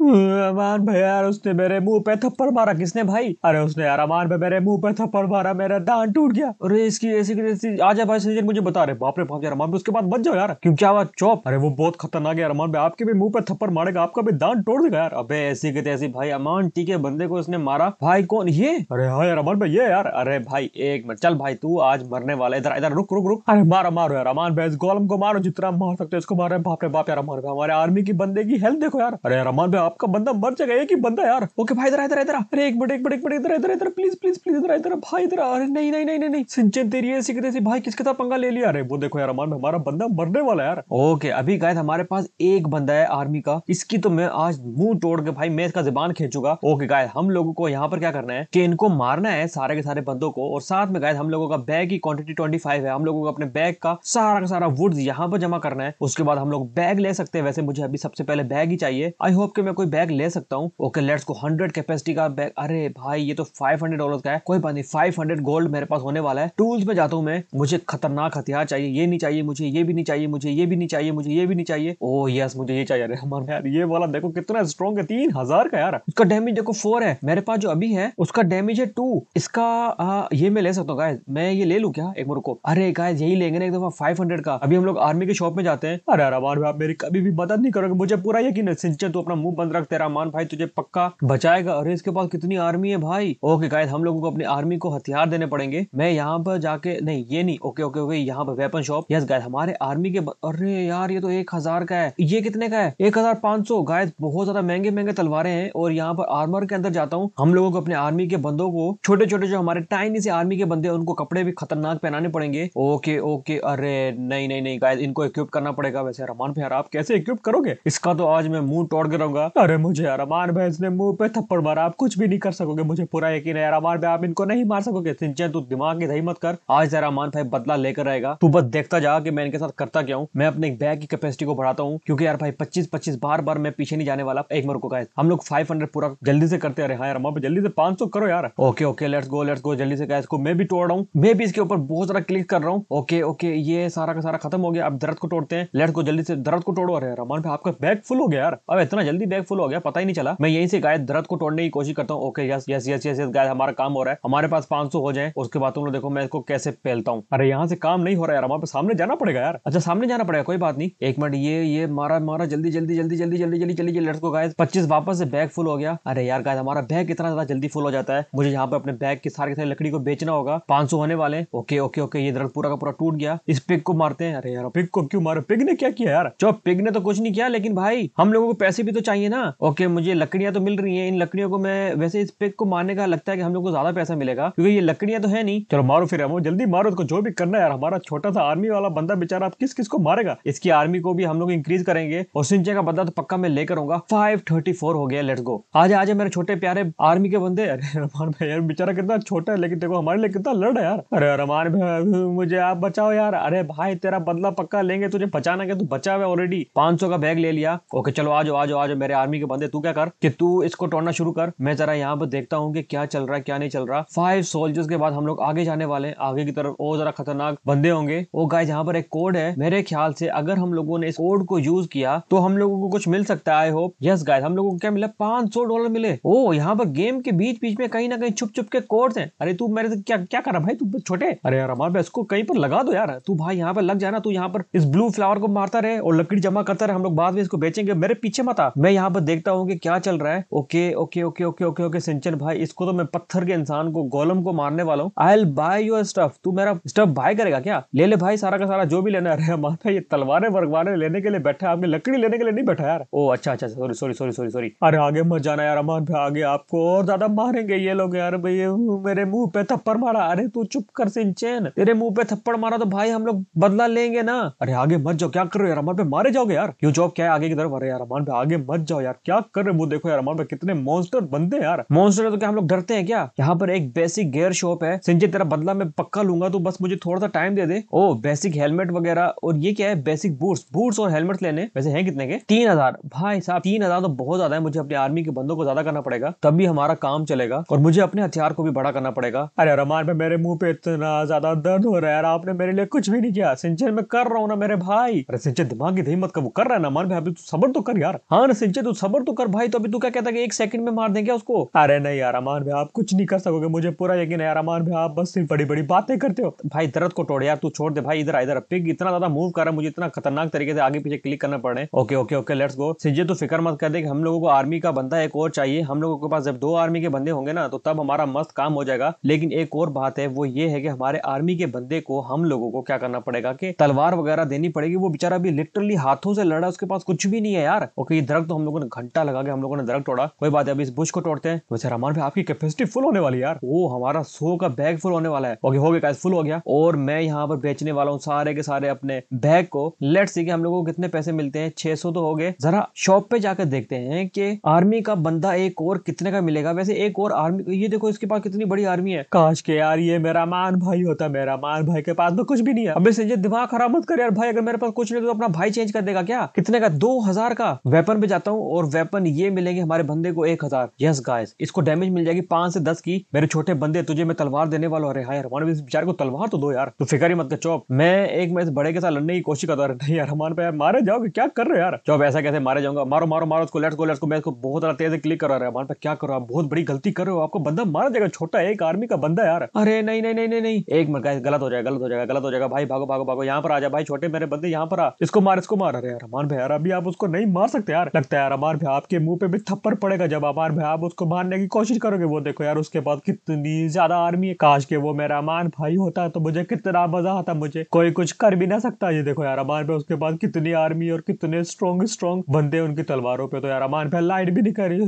अमान भैया यार उसने मेरे मुंह पे थप्पड़ मारा किसने भाई अरे उसने यार अमान भाई मेरे मुंह पे थप्पड़ मारा मेरा दांत टूट गया अरे इसकी ऐसी ऐसी आजा भाई सज्जन मुझे बता रहे बाप रे बाप यार अमान भाई उसके बाद बच जाओ यार क्यों क्या बात चौप अरे वो बहुत खतरनाक है अमान भाई आपके भी मुंह पे थप्पड़ मारेगा आपका भी दांत तोड़ देगा यार अबे ऐसी की तैसी भाई अमान ठीक है बंदे को उसने मारा भाई कौन ये अरे हाँ यार अमान भाई ये यार अरे भाई एक मिनट चल भाई तू आज मरने वाला इधर इधर रुक रुक रुक अरे मारो मारो यार अमान भाई इस गोलम को मारो जितना मार सकते हो उसको मारे बाप रे बाप यार अमान भाई हमारे आर्मी की बंदे की हेल्थ देखो यार अरे अमान भाई आपका बंदा मर जाएगा एक ही बंदा यार ओके भाई इधर इधर इधर अरे एक बड़े एक बड़े एक मिनट इधर इधर इधर प्लीज प्लीज प्लीज इधर इधर भाई इधर अरे नहीं नहीं नहीं नहीं सिंचन तेरी ऐसी किसी भाई किसके साथ पंगा ले लिया अरे वो देखो यार अमान हमारा बंदा मरने वाला यार ओके अभी गाय हमारे पास एक बंदा है आर्मी का इसकी तो मैं आज मुंह तोड़ के भाई मैं इसका जबान खींचूंगा ओके गाय हम लोगों को यहाँ पर क्या करना है कि इनको मारना है सारे के सारे बंदों को और साथ में गाय हम लोगों का बैग की क्वांटिटी ट्वेंटी फाइव है हम लोगों को अपने बैग का सारा का सारा वुड्स यहाँ पर जमा करना है उसके बाद हम लोग बैग ले सकते हैं वैसे मुझे अभी सबसे पहले बैग ही चाहिए आई होप कि मैं कोई बैग ले सकता हूँ okay let's go hundred capacity का बैग अरे भाई ये तो फाइव हंड्रेड डॉलर का है कोई बात नहीं फाइव हंड्रेड गोल्ड मेरे पास होने वाला है टूल्स में जाता हूँ मैं मुझे खतरनाक हथियार चाहिए ये नहीं चाहिए मुझे ये भी नहीं चाहिए मुझे ये भी नहीं चाहिए मुझे ये भी नहीं चाहिए ओ oh, यस मुझे ये चाहिए हमारे यार ये वाला देखो कितना स्ट्रॉन्ग है तीन हजार का यार उसका डैमेज देखो फोर है मेरे पास जो अभी है उसका डैमेज है टू इसका आ, ये मैं ले सकता हूँ गाय मैं ये ले लू क्या एक मेरे को अरे गाय यही लेंगे ना एक दफा फाइव हंड्रेड का अभी हम लोग आर्मी के शॉप में जाते हैं अरे यार आप मेरी कभी भी मदद नहीं करोगे मुझे पूरा यकीन है सिंचर तो अपना मुंह बंद संभाल रख तेरा मान भाई तुझे पक्का बचाएगा अरे इसके पास कितनी आर्मी है भाई ओके गायद हम लोगों को अपनी आर्मी को हथियार देने पड़ेंगे मैं यहाँ पर जाके नहीं ये नहीं ओके ओके ओके यहाँ पर वेपन शॉप यस गायद हमारे आर्मी के अरे यार ये तो एक हजार का है ये कितने का है एक हजार पांच सौ गायद बहुत ज्यादा महंगे महंगे तलवारें हैं और यहाँ पर आर्मर के अंदर जाता हूँ हम लोगों को अपने आर्मी के बंदों को छोटे छोटे जो हमारे टाइनी से आर्मी के बंदे उनको कपड़े भी खतरनाक पहनाने पड़ेंगे ओके ओके अरे नहीं नहीं नहीं गायद इनको इक्विप करना पड़ेगा वैसे रमान भाई आप कैसे इक्विप करोगे इसका तो आज मैं मुंह तोड़ के रहूंगा अरे मुझे यार अमान भाई इसने मुंह पे थप्पड़ मारा आप कुछ भी नहीं कर सकोगे मुझे पूरा यकीन है यार अमान भाई आप इनको नहीं मार सकोगे सिंचन तू दिमाग की दही मत कर आज यार अमान भाई बदला लेकर आएगा तू बस देखता जा कि मैं इनके साथ करता क्या हूँ मैं अपने बैग की कैपेसिटी को बढ़ाता हूँ क्योंकि यार भाई पच्चीस पच्चीस बार बार मैं पीछे नहीं जाने वाला एक को रुको हम लोग फाइव हंड्रेड पूरा जल्दी से करते रहे हाँ यार अमान जल्दी से पांच सौ करो यार okay okay let's go let's go जल्दी से कहा इसको मैं भी तोड़ रहा हूँ मैं भी इसके ऊपर बहुत सारा क्लिक कर रहा हूँ ओके ओके ये सारा का सारा खत्म हो गया अब दर्द को तोड़ते हैं लेट्स को जल्दी से दर्द को तोड़ो अरे अमान भाई आपका बैग फुल हो गया यार अब इतना जल्दी बैग फुल हो गया पता ही नहीं चला मैं यहीं से गाय दर्द को तोड़ने की कोशिश करता हूँ okay yes yes yes yes yes guy हमारा काम हो रहा है हमारे पास पांच हो जाए उसके बाद तुम लोग देखो मैं इसको कैसे फैलता हूँ अरे यहाँ से काम नहीं हो रहा यार हमारे सामने जाना पड़ेगा यार अच्छा सामने जाना पड़ेगा कोई बात नहीं एक मिनट ये ये मारा मारा जल्दी जल्दी जल्दी जल्दी जल्दी जल्दी जल्दी लेट्स गो गाय पच्चीस वापस से बैग फुल हो गया अरे यार गाय हमारा बैग इतना ज्यादा जल्दी फुल हो जाता है मुझे यहाँ पे अपने बैग के सारे सारी लकड़ी को बेचना होगा पांच होने वाले ओके ओके ओके ये दर्द पूरा का पूरा टूट गया इस पिग को मारते हैं अरे यार पिग को क्यों मारे पिग ने क्या किया यार चो पिग ने तो कुछ नहीं किया लेकिन भाई हम लोगों को पैसे भी तो चाहिए ना ना ओके मुझे लकड़ियां तो मिल रही है इन लकड़ियों को मैं वैसे इस पेक को मारने का लगता है कि हम लोग को ज्यादा पैसा मिलेगा क्योंकि ये लकड़ियां तो है नहीं चलो मारो फिर हम जल्दी मारो इसको जो भी करना है हमारा छोटा सा आर्मी वाला बंदा बेचारा आप किस किस को मारेगा इसकी आर्मी को भी हम लोग इंक्रीज करेंगे और सिंचे का बंदा तो पक्का मैं लेकर आऊंगा फाइव थर्टी फोर हो गया लेट्स गो आज आज मेरे छोटे प्यारे आर्मी के बंदे अरे रमान भाई यार बेचारा कितना छोटा है लेकिन देखो हमारे लिए कितना लड़ है यार अरे रमान भाई मुझे आप बचाओ यार अरे भाई तेरा बदला पक्का लेंगे तुझे बचाना क्या तू बचा हुआ ऑलरेडी पांच का बैग ले लिया ओके चलो आज आज आज मेरे आर्मी आर्मी के बंदे तू क्या कर कि तू इसको तोड़ना शुरू कर मैं जरा यहाँ पर देखता हूँ कि क्या चल रहा है क्या नहीं चल रहा फाइव सोल्जर्स के बाद हम लोग आगे जाने वाले आगे की तरफ और जरा खतरनाक बंदे होंगे वो गाय जहाँ पर एक कोड है मेरे ख्याल से अगर हम लोगों ने इस कोड को यूज किया तो हम लोगों को कुछ मिल सकता है आई होप यस गाय हम लोगों को क्या मिला पांच डॉलर मिले ओ यहाँ पर गेम के बीच बीच में कहीं ना कहीं छुप छुप के कोड है अरे तू मेरे से क्या क्या कर रहा भाई तू छोटे अरे यार हमारे इसको कहीं पर लगा दो यार तू भाई यहाँ पर लग जाना तू यहाँ पर इस ब्लू फ्लावर को मारता रहे और लकड़ी जमा करता रहे हम लोग बाद में इसको बेचेंगे मेरे पीछे मत आ मैं यहाँ यहाँ पर देखता हूँ कि क्या चल रहा है okay okay okay okay okay okay सिंचन भाई इसको तो मैं पत्थर के इंसान को गोलम को मारने वाला हूँ I'll buy your stuff तू मेरा स्टफ बाय करेगा क्या ले ले भाई सारा का सारा जो भी लेना है माता ये तलवारें वर्गवारें लेने के लिए बैठा है आपने लकड़ी लेने के लिए नहीं बैठा यार ओ अच्छा अच्छा sorry sorry sorry sorry sorry अरे आगे मत जाना यार अमान भाई आगे आपको और ज्यादा मारेंगे ये लोग यार भाई मेरे मुंह पे थप्पड़ मारा अरे तू चुप कर सिंचन तेरे मुंह पे थप्पड़ मारा तो भाई हम लोग बदला लेंगे ना अरे आगे मत जाओ क्या करो यार अमान पे मारे जाओगे यार क्यों जॉब क्या है आगे की तरफ अरे यार अमान पे आगे मत जाओ जाओ यार क्या कर रहे वो देखो यार हमारे कितने मॉन्स्टर बनते हैं यार मॉन्स्टर तो क्या हम लोग डरते हैं क्या यहाँ पर एक बेसिक गेयर शॉप है संजय तेरा बदला मैं पक्का लूंगा तो बस मुझे थोड़ा सा टाइम दे दे ओ बेसिक हेलमेट वगैरह और ये क्या है बेसिक बूट्स बूट्स और हेलमेट लेने वैसे है कितने के तीन हजार भाई साहब तीन हजार तो बहुत ज्यादा है मुझे अपने आर्मी के बंदों को ज्यादा करना पड़ेगा तभी हमारा काम चलेगा और मुझे अपने हथियार को भी बड़ा करना पड़ेगा अरे रमान में मेरे मुंह पे इतना ज्यादा दर्द हो रहा है यार आपने मेरे लिए कुछ भी नहीं किया सिंचन में कर रहा हूँ ना मेरे भाई अरे सिंचन दिमाग की दही मत कर वो कर रहा है ना मान भाई तू सबर तो कर यार हाँ ना सिंचन तू सबर तो कर भाई तो अभी तू क्या कहता है एक सेकंड में मार देंगे उसको अरे नहीं यार अमान भाई आप कुछ नहीं कर सकोगे मुझे पूरा यकीन है यार अमान भाई आप बस सिर्फ बड़ी बड़ी बातें करते हो भाई दर्द को तोड़ यार तू छोड़ दे भाई इधर इधर पिग इतना ज्यादा मूव कर रहा है मुझे इतना खतरनाक तरीके से आगे पीछे क्लिक करना पड़े okay okay okay let's go सिंजे तो फिक्र मत कर दे हम लोगों को आर्मी का बंदा एक और चाहिए हम लोगों के पास जब दो आर्मी के बंदे होंगे ना तो तब हमारा मस्त काम हो जाएगा लेकिन एक और बात है वो ये है कि हमारे आर्मी के बंदे को हम लोगों को क्या करना पड़ेगा कि तलवार वगैरह देनी पड़ेगी वो बेचारा भी लिटरली हाथों से लड़ा उसके पास कुछ भी नहीं है यार ओके ये दरख्त तो हम लोगों लोगों ने घंटा लगा के हम लोगों ने दरख्त तोड़ा कोई बात है अभी इस बुश को तोड़ते हैं वैसे रहमान भाई आपकी कैपेसिटी फुल होने वाली यार वो हमारा सो का बैग फुल होने वाला है ओके हो गया फुल हो गया और मैं यहाँ पर बेचने वाला हूँ सारे के सारे अपने बैग को लेट सी हम लोगों को कितने पैसे मिलते हैं छह तो हो गए जरा शॉप पे जाकर देखते हैं कि आर्मी का बंदा एक और कितने का मिलेगा वैसे एक और आर्मी ये देखो इसके पास कितनी बड़ी आर्मी है काश के यार ये मेरा मान भाई होता मेरा मान भाई के पास तो कुछ भी नहीं है अभी संजय दिमाग खराब मत कर यार भाई अगर मेरे पास कुछ नहीं तो अपना भाई चेंज कर देगा क्या कितने का दो हजार का वेपन पे जाता हूँ और वेपन ये मिलेंगे हमारे बंदे को एक हजार यस गाइस इसको डैमेज मिल जाएगी पांच से दस की मेरे छोटे बंदे तुझे मैं तलवार देने वाला अरे हाँ यार हमारे बेचारे को तलवार तो दो यार तो फिकर ही मत कर चौप मैं एक मैं इस बड़े के साथ लड़ने की कोशिश करता नहीं यार हमारे पे यार मारे जाओगे क्या कर रहे हो यार चौप ऐसा कैसे मारे जाऊंगा मारो मारो मारो उसको लेट्स को लेट्स को मैं इसको बहुत ज्यादा तेज क्लिक करा रहा है हमारे पे क्या करो आप बहुत बड़ी गलती कर रहे हो आपको बंदा मारा जाएगा छोटा एक आर्मी का बंदा यार अरे नहीं नहीं नहीं नहीं एक मिनट गलत हो जाएगा गलत हो जाएगा गलत हो जाएगा भाई भागो भागो भागो यहाँ पर आ जा भाई छोटे मेरे बंदे यहाँ पर आ इसको मार इसको मार अरे यार हमारे यार अभी आप उसको नहीं मार सकते यार लगता है यार अमार भाई के मुंह पे भी थप्पड़ पड़ेगा जब अमार आप उसको मारने की कोशिश करोगे वो देखो यार उसके पास कितनी ज्यादा आर्मी है काश के वो मेरा अमान भाई होता तो मुझे कितना मजा आता मुझे कोई कुछ कर भी ना सकता ये देखो यार अमान भाई उसके पास कितनी आर्मी और कितने स्ट्रॉन्ग स्ट्रॉन्ग बंदे उनकी तलवारों पे तो यार अमान भाई लाइट भी नहीं करी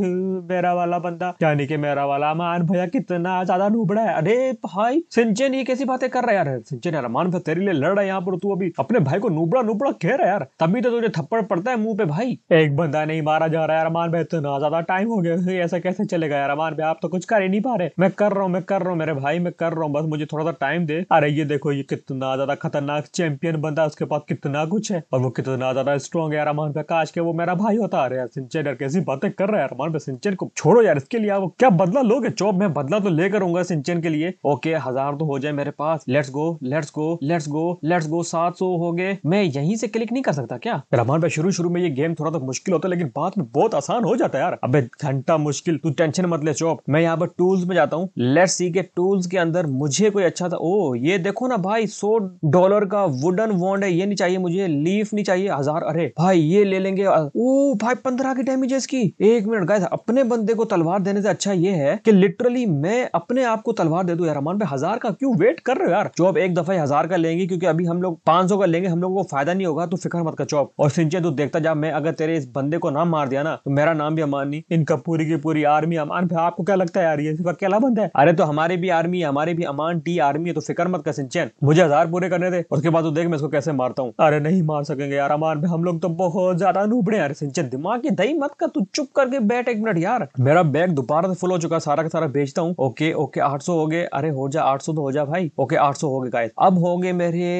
मेरा वाला बंदा यानी कि मेरा वाला अमान भैया कितना ज्यादा नूबड़ा है अरे भाई सिंचन ये कैसी बातें कर रहा है यार सिंचन यार अमान भाई तेरे लिए लड़ रहा है यहाँ पर तू अभी अपने भाई को नूबड़ा नूबड़ा कह रहा है यार तभी तो तुझे थप्पड़ पड़ता है मुंह पे भाई एक बंदा नहीं मार मारा जा रहा है अरमान भाई इतना ज्यादा टाइम हो गया ऐसा कैसे चलेगा यार अरमान भाई आप तो कुछ कर ही नहीं पा रहे मैं कर रहा हूँ मैं कर रहा हूँ मेरे भाई मैं कर रहा हूँ बस मुझे थोड़ा सा टाइम दे अरे ये देखो ये कितना ज्यादा खतरनाक चैंपियन बंदा उसके पास कितना कुछ है और वो कितना ज्यादा स्ट्रॉन्ग है अरमान भाई काश के वो मेरा भाई होता अरे यार सिंचन यार कैसी बातें कर रहा है अरमान भाई सिंचन को छोड़ो यार इसके लिए वो क्या बदला लोगे चौब मैं बदला तो लेकर आऊंगा सिंचन के लिए ओके हजार तो हो जाए मेरे पास let's go let's go let's go let's go सात हो गए मैं यहीं से क्लिक नहीं कर सकता क्या रमान भाई शुरू शुरू में ये गेम थोड़ा तो मुश्किल होता है लेकिन बाद साथ में बहुत आसान हो जाता है यार अबे घंटा मुश्किल तू टेंशन मत ले चौप मैं यहाँ पर टूल्स में जाता हूँ लेट्स सी के टूल्स के अंदर मुझे कोई अच्छा था ओ ये देखो ना भाई सौ डॉलर का वुडन वॉन्ड है ये नहीं चाहिए मुझे लीफ नहीं चाहिए हजार अरे भाई ये ले लेंगे ओ भाई पंद्रह की डैमेज है इसकी एक मिनट गाय अपने बंदे को तलवार देने से अच्छा ये है कि लिटरली मैं अपने आप को तलवार दे दू यार अमान पे हजार का क्यों वेट कर रहे हो यार चौप एक दफा हजार का लेंगे क्योंकि अभी हम लोग पांच का लेंगे हम लोगों को फायदा नहीं होगा तू तो फिक्र मत कर चौप और सिंचे तू देखता जा मैं अगर तेरे इस बंदे को ना मार दिया ना तो मेरा नाम भी अमान नहीं इनका पूरी की पूरी आर्मी अमान भाई आपको क्या लगता है यार ये सिर्फ अकेला बंद है अरे तो हमारे भी आर्मी है हमारे भी अमान टी आर्मी है तो फिक्र मत कर सिंचन मुझे हजार पूरे करने थे उसके बाद तो देख मैं इसको कैसे मारता हूँ अरे नहीं मार सकेंगे यार अमान भाई हम लोग तो बहुत ज्यादा नूबड़े यार सिंचन दिमाग की दही मत कर तू चुप करके बैठ एक मिनट यार मेरा बैग दोबारा से फुल हो चुका सारा का सारा बेचता हूँ ओके ओके आठ हो गए अरे हो जा आठ तो हो जा भाई ओके आठ हो गए गाय अब हो गए मेरे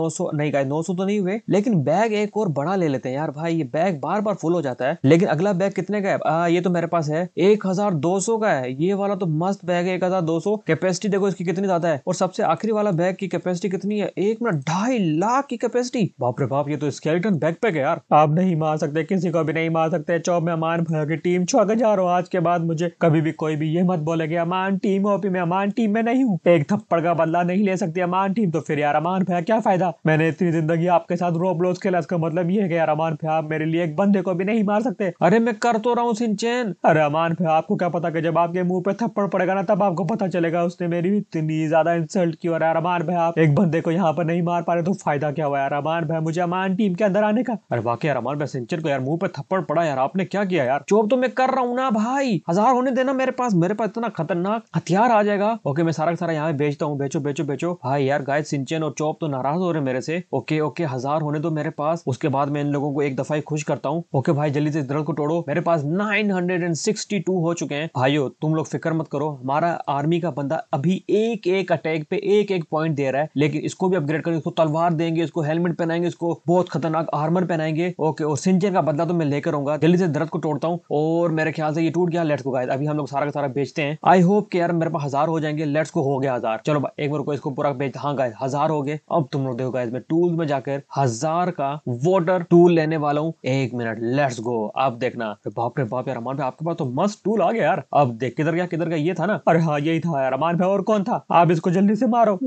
नौ नहीं गाय नौ तो नहीं हुए लेकिन बैग एक और बड़ा ले लेते हैं यार भाई ये बैग बार बार फुल हो जाता जाता है लेकिन अगला बैग कितने का है आ, ये तो मेरे पास है एक हजार दो सौ का है ये वाला तो मस्त बैग है एक हजार दो सौ कैपेसिटी देखो इसकी कितनी ज्यादा है और सबसे आखिरी वाला बैग की कैपेसिटी कितनी है एक मिनट ढाई लाख की कैपेसिटी बाप रे बाप ये तो स्केलेटन बैग पैक है यार आप नहीं मार सकते किसी को भी नहीं मार सकते चौब में अमान भैया की टीम छोड़ जा रहा हूँ आज के बाद मुझे कभी भी कोई भी ये मत बोलेगे अमान टीम ओपी मैं अमान टीम में नहीं हूँ एक थप्पड़ का बदला नहीं ले सकती अमान टीम तो फिर यार अमान भैया क्या फायदा मैंने इतनी जिंदगी आपके साथ रोबलोस खेला इसका मतलब ये है कि यार अमान भैया मेरे लिए एक बंदे को भी नहीं नहीं मार सकते अरे मैं कर तो रहा हूँ सिंचैन अरे अमान फिर आपको क्या पता कि जब आपके मुंह पे थप्पड़ पड़ेगा ना तब आपको पता चलेगा उसने मेरी इतनी ज्यादा इंसल्ट की और यार अमान भाई आप एक बंदे को यहाँ पर नहीं मार पा रहे तो फायदा क्या हुआ यार अमान भाई मुझे अमान टीम के अंदर आने का अरे वाकई यार अमान भाई सिंचन को यार मुंह पे थप्पड़ पड़ा यार आपने क्या किया यार जॉब तो मैं कर रहा हूँ ना भाई हजार होने देना मेरे पास मेरे पास इतना खतरनाक हथियार आ जाएगा ओके मैं सारा सारा यहाँ बेचता हूँ बेचो बेचो बेचो भाई यार गाय सिंचन और चौप तो नाराज हो रहे मेरे से ओके ओके हजार होने दो मेरे पास उसके बाद मैं इन लोगों को एक दफा ही खुश करता हूँ ओके भाई जल्दी से इस दरद को तोड़ो मेरे पास 962 हो चुके हैं भाइयों तुम लोग फिक्र मत करो हमारा आर्मी का बंदा अभी एक एक अटैक पे एक एक पॉइंट दे रहा है लेकिन इसको भी अपग्रेड करेंगे इसको तलवार देंगे इसको हेलमेट पहनाएंगे इसको बहुत खतरनाक आर्मर पहनाएंगे ओके और सिंचर का बदला तो मैं लेकर आऊंगा जल्दी से दर्द को तोड़ता हूँ और मेरे ख्याल से ये टूट गया लेट्स को गाय अभी हम लोग सारा का सारा बेचते हैं आई होप के यार मेरे पास हजार हो जाएंगे लेट्स को हो गया हजार चलो एक बार को इसको पूरा बेच हाँ गाय हजार हो गए अब तुम लोग देखो गाय टूल में जाकर हजार का वॉटर टूल लेने वाला हूँ एक मिनट लेट्स गो आप देखना बाप रे बाप यार अमान भाई आपके पास तो मस्त टूल आ गया यार अब देख किधर गया किधर गया ये था ना अरे हाँ यही था यार अमान भाई और कौन था आप इसको जल्दी से मारो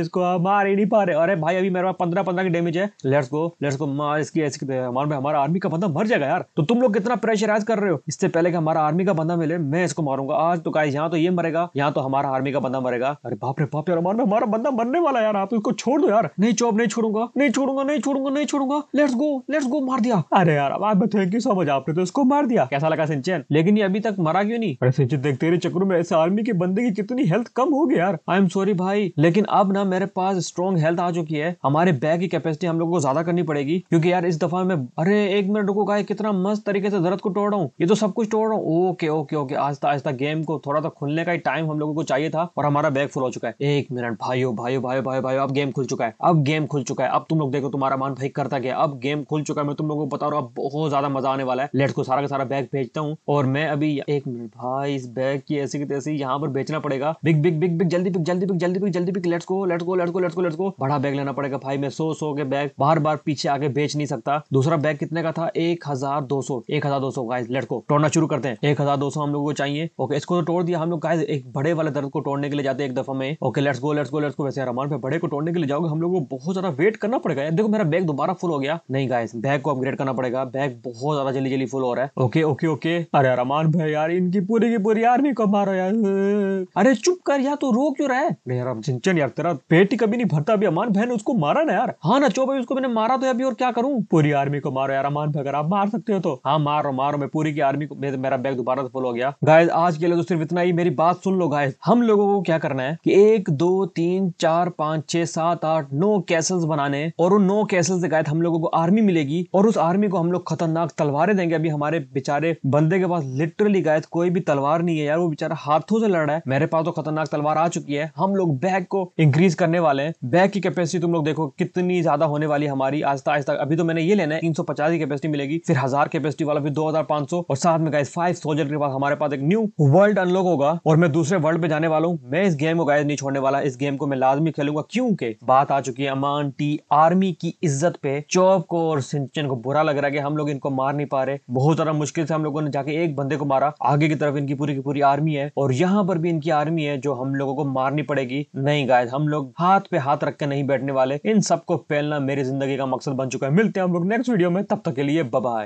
इसको आप मार ही नहीं पा रहे अरे भाई अभी मेरे पास पंद्रह पंद्रह की डेमेज है लेट्स गो लेट्स गो मार इसकी ऐसी अमान भाई हमारा आर्मी का बंदा मर जाएगा यार तो तुम लोग कितना प्रेशराइज कर रहे हो इससे पहले कि हमारा आर्मी का बंदा मिले मैं इसको मारूंगा आज तो गाइस यहाँ तो ये मरेगा यहाँ तो हमारा आर्मी का बंदा मरेगा अरे बाप रे बाप यार अमान भाई हमारा बंदा मरने वाला यार आप इसको छोड़ दो यार नहीं चौब नहीं छोड़ूंगा नहीं छोड़ूंगा नहीं छोड़ूंगा नहीं छोड़ूंगा लेट्स गो लेट्स गो मार दिया अरे यार अब थैंक यू सो मच आपने तो इसको मार दिया कैसा लगा सिंचन लेकिन ये अभी तक मरा क्यों नहीं अरे सिंचन देख तेरे चक्र में ऐसे आर्मी के बंदे की कितनी हेल्थ कम हो गई यार आई एम सॉरी भाई लेकिन अब ना मेरे पास स्ट्रॉन्ग हेल्थ आ चुकी है हमारे बैग की कैपेसिटी हम लोग को ज्यादा करनी पड़ेगी क्योंकि यार इस दफा में अरे एक मिनट रुको गाय कितना मस्त तरीके से दर्द को तोड़ रहा हूँ ये तो सब कुछ तोड़ रहा हूँ ओके ओके ओके आस्ता आस्ता गेम को थोड़ा सा खुलने का ही टाइम हम लोगों को चाहिए था और हमारा बैग फुल हो चुका है एक मिनट भाईयो भाईयो भाईयो भाईयो भाई अब गेम खुल चुका है अब गेम खुल चुका है अब तुम लोग देखो तुम्हारा मान भाई करता गया अब गेम खुल चुका है मैं तुम लोगों को बता रहा हूँ बहुत ज्यादा ज्यादा मजा आने वाला है लेट को सारा का सारा बैग भेजता हूँ और मैं अभी एक मिनट भाई इस बैग की ऐसी की तैसी यहाँ पर बेचना पड़ेगा बिग बिग बिग बिग जल्दी पिक जल्दी पिक जल्दी पिक जल्दी pick let's go let's go let's go let's go let's go बड़ा बैग लेना पड़ेगा भाई मैं सो सो के बैग बार बार पीछे आगे बेच नहीं सकता दूसरा बैग कितने का था एक हजार दो सौ एक हजार दो सौ गाइस लेट्स को तोड़ना शुरू करते हैं एक हजार दो सौ हम लोगों को चाहिए ओके इसको तो तोड़ दिया हम लोग गाइस एक बड़े वाले दर्द को तोड़ने के लिए जाते हैं एक दफा में okay let's go let's go let's go वैसे यार हमारे बड़े को तोड़ने के लिए जाओगे हम लोग को बहुत ज्यादा वेट करना पड़ेगा देखो मेरा बैग दोबारा फुल हो गया नहीं गाइस बैग को अपग्रेड करना पड़ेगा बैग बहुत ज्यादा जल्दी जल्दी फुल हो रहा है ओके ओके ओके अरे रमान भाई यार इनकी पूरी की पूरी आर्मी को मारो यार अरे चुप कर यार तू रो क्यों रहा है यार यार तेरा पेट कभी नहीं भरता अभी अमान भाई ने उसको मारा ना यार हाँ ना चो भाई उसको मैंने मारा तो अभी और क्या करूँ पूरी आर्मी को मारो यार अमान भाई अगर आप मार सकते हो तो हाँ मारो मारो मैं पूरी की आर्मी को मेरा बैग दोबारा से फुल हो गया गाय आज के लिए तो सिर्फ इतना ही मेरी बात सुन लो गाय हम लोगों को क्या करना है कि एक दो तीन चार पाँच छह सात आठ नौ कैसल्स बनाने और उन नौ कैसल्स से गाय हम लोगों को आर्मी मिलेगी और उस आर्मी को हम लोग खतरनाक खतरनाक तलवारें देंगे अभी हमारे बेचारे बंदे के पास लिटरली गायस कोई भी तलवार नहीं है यार वो बेचारा हाथों से लड़ रहा है मेरे पास तो खतरनाक तलवार आ चुकी है हम लोग बैग को इंक्रीज करने वाले हैं बैग की कैपेसिटी तुम लोग देखो कितनी ज्यादा होने वाली हमारी आस्ता आस्ता अभी तो मैंने ये लेना है तीन की कैपेसिटी मिलेगी फिर हजार कैपेसिटी वाला फिर दो और साथ में गाइस फाइव सोल्जर के पास हमारे पास एक न्यू वर्ल्ड अनलॉक होगा और मैं दूसरे वर्ल्ड में जाने वाला हूँ मैं इस गेम को गाइस नहीं छोड़ने वाला इस गेम को मैं लाजमी खेलूंगा क्योंकि बात आ चुकी है अमान टी आर्मी की इज्जत पे चौब को और सिंचन को बुरा लग रहा है कि हम लोग इनको को मार नहीं पा रहे बहुत ज्यादा मुश्किल से हम लोगों ने जाके एक बंदे को मारा आगे की तरफ इनकी पूरी की पूरी आर्मी है और यहाँ पर भी इनकी आर्मी है जो हम लोगों को मारनी पड़ेगी नहीं गाय हम लोग हाथ पे हाथ रख के नहीं बैठने वाले इन सबको फैलना मेरी जिंदगी का मकसद बन चुका है मिलते हैं हम लोग नेक्स्ट वीडियो में तब तक के लिए बबा